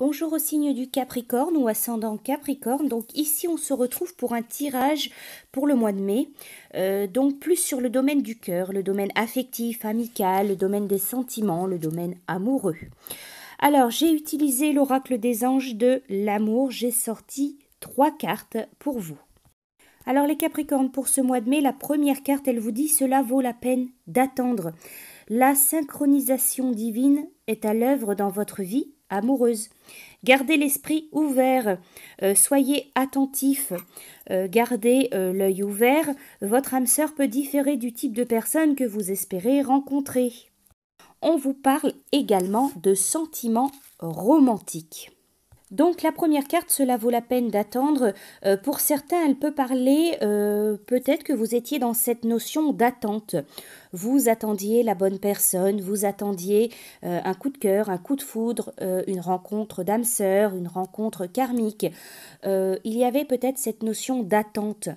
Bonjour au signe du Capricorne ou ascendant Capricorne. Donc ici on se retrouve pour un tirage pour le mois de mai. Euh, donc plus sur le domaine du cœur, le domaine affectif, amical, le domaine des sentiments, le domaine amoureux. Alors j'ai utilisé l'oracle des anges de l'amour. J'ai sorti trois cartes pour vous. Alors les Capricornes, pour ce mois de mai, la première carte, elle vous dit cela vaut la peine d'attendre. La synchronisation divine est à l'œuvre dans votre vie amoureuse. Gardez l'esprit ouvert, euh, soyez attentif, euh, gardez euh, l'œil ouvert, votre âme sœur peut différer du type de personne que vous espérez rencontrer. On vous parle également de sentiments romantiques. Donc la première carte, cela vaut la peine d'attendre. Euh, pour certains, elle peut parler, euh, peut-être que vous étiez dans cette notion d'attente. Vous attendiez la bonne personne, vous attendiez euh, un coup de cœur, un coup de foudre, une rencontre d'âme sœur, une rencontre karmique. il y avait peut-être cette notion d'attente.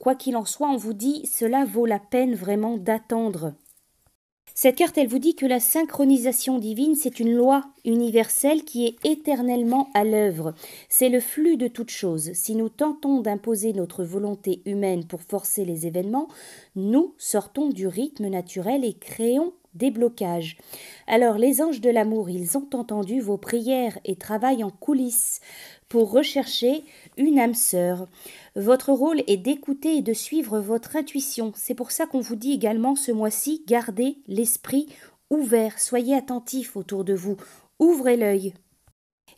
quoi qu'il en soit, on vous dit, cela vaut la peine vraiment d'attendre. Cette carte, elle vous dit que la synchronisation divine, c'est une loi universelle qui est éternellement à l'œuvre. C'est le flux de toutes choses. Si nous tentons d'imposer notre volonté humaine pour forcer les événements, nous sortons du rythme naturel et créons des Alors les anges de l'amour, ils ont entendu vos prières et travaillent en coulisses pour rechercher une âme sœur. Votre rôle est d'écouter et de suivre votre intuition. C'est pour ça qu'on vous dit également ce mois-ci, gardez l'esprit ouvert, soyez attentif autour de vous, ouvrez l'œil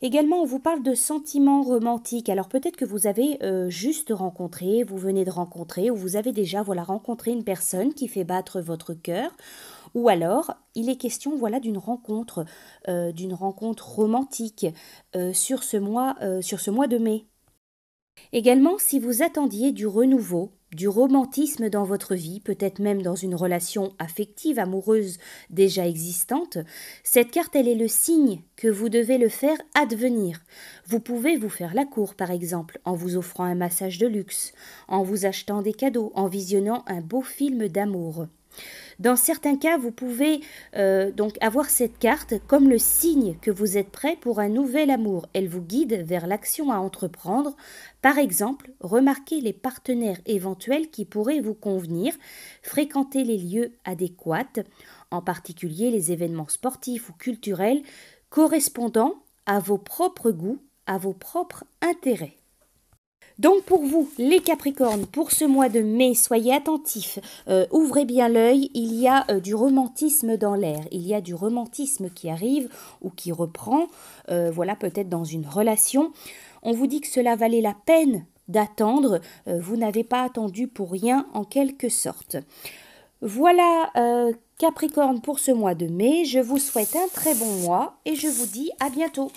Également, on vous parle de sentiments romantiques. Alors peut-être que vous avez euh, juste rencontré, vous venez de rencontrer, ou vous avez déjà voilà rencontré une personne qui fait battre votre cœur, ou alors, il est question voilà d'une rencontre, euh, d'une rencontre romantique euh, sur, ce mois, euh, sur ce mois de mai. Également, si vous attendiez du renouveau, du romantisme dans votre vie, peut-être même dans une relation affective, amoureuse déjà existante, cette carte, elle est le signe que vous devez le faire advenir. Vous pouvez vous faire la cour, par exemple, en vous offrant un massage de luxe, en vous achetant des cadeaux, en visionnant un beau film d'amour. Dans certains cas, vous pouvez euh, donc avoir cette carte comme le signe que vous êtes prêt pour un nouvel amour. Elle vous guide vers l'action à entreprendre. Par exemple, remarquez les partenaires éventuels qui pourraient vous convenir, fréquenter les lieux adéquats, en particulier les événements sportifs ou culturels correspondant à vos propres goûts, à vos propres intérêts. Donc pour vous, les Capricornes, pour ce mois de mai, soyez attentifs, euh, ouvrez bien l'œil, il y a euh, du romantisme dans l'air, il y a du romantisme qui arrive ou qui reprend, euh, voilà peut-être dans une relation. On vous dit que cela valait la peine d'attendre, vous n'avez pas attendu pour rien en quelque sorte. Voilà Capricorne pour ce mois de mai, je vous souhaite un très bon mois et je vous dis à bientôt.